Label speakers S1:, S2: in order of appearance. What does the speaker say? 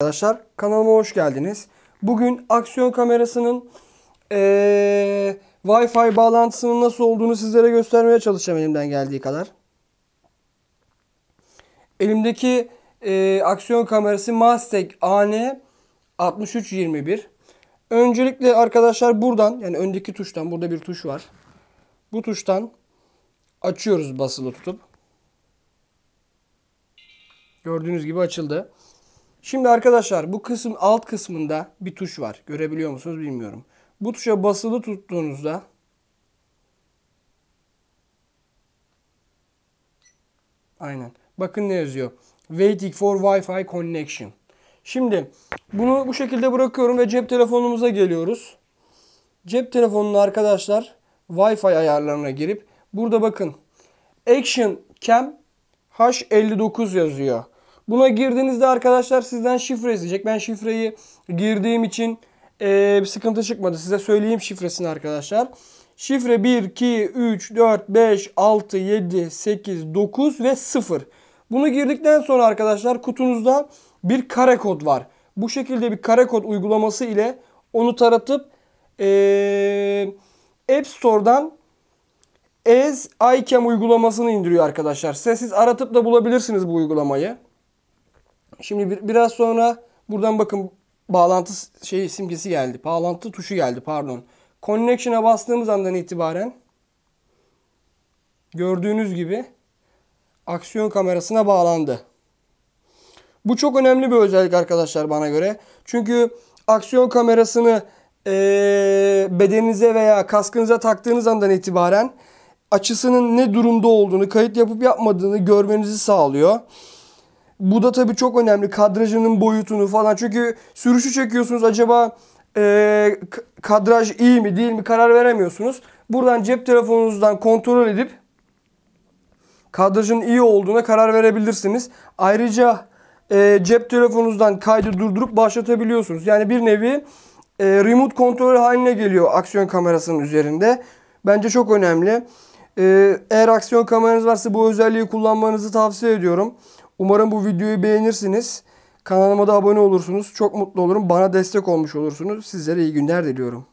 S1: Arkadaşlar kanalıma hoş geldiniz. Bugün aksiyon kamerasının ee, Wi-Fi bağlantısının nasıl olduğunu sizlere göstermeye çalışacağım elimden geldiği kadar. Elimdeki e, aksiyon kamerası Mastek AN 6321. Öncelikle arkadaşlar buradan yani öndeki tuştan burada bir tuş var. Bu tuştan açıyoruz basılı tutup. Gördüğünüz gibi açıldı. Şimdi arkadaşlar bu kısım alt kısmında bir tuş var. Görebiliyor musunuz bilmiyorum. Bu tuşa basılı tuttuğunuzda Aynen. Bakın ne yazıyor. Waiting for Wi-Fi connection. Şimdi bunu bu şekilde bırakıyorum ve cep telefonumuza geliyoruz. Cep telefonunu arkadaşlar Wi-Fi ayarlarına girip burada bakın Action Cam H59 yazıyor. Buna girdiğinizde arkadaşlar sizden şifre isteyecek. Ben şifreyi girdiğim için e, bir sıkıntı çıkmadı. Size söyleyeyim şifresini arkadaşlar. Şifre 1, 2, 3, 4, 5, 6, 7, 8, 9 ve 0. Bunu girdikten sonra arkadaşlar kutunuzda bir kare kod var. Bu şekilde bir kare kod uygulaması ile onu taratıp e, App Store'dan Ez iCam uygulamasını indiriyor arkadaşlar. siz aratıp da bulabilirsiniz bu uygulamayı. Şimdi bir, biraz sonra buradan bakın bağlantı şey simgesi geldi. Bağlantı tuşu geldi pardon. Connection'a bastığımız andan itibaren gördüğünüz gibi aksiyon kamerasına bağlandı. Bu çok önemli bir özellik arkadaşlar bana göre. Çünkü aksiyon kamerasını e, bedeninize veya kaskınıza taktığınız andan itibaren açısının ne durumda olduğunu, kayıt yapıp yapmadığını görmenizi sağlıyor. Bu da tabii çok önemli. Kadrajının boyutunu falan. Çünkü sürüşü çekiyorsunuz acaba e, kadraj iyi mi değil mi karar veremiyorsunuz. Buradan cep telefonunuzdan kontrol edip kadrajın iyi olduğuna karar verebilirsiniz. Ayrıca e, cep telefonunuzdan kaydı durdurup başlatabiliyorsunuz. Yani bir nevi e, remote kontrol haline geliyor aksiyon kamerasının üzerinde. Bence çok önemli. E, eğer aksiyon kameranız varsa bu özelliği kullanmanızı tavsiye ediyorum. Umarım bu videoyu beğenirsiniz. Kanalıma da abone olursunuz. Çok mutlu olurum. Bana destek olmuş olursunuz. Sizlere iyi günler diliyorum.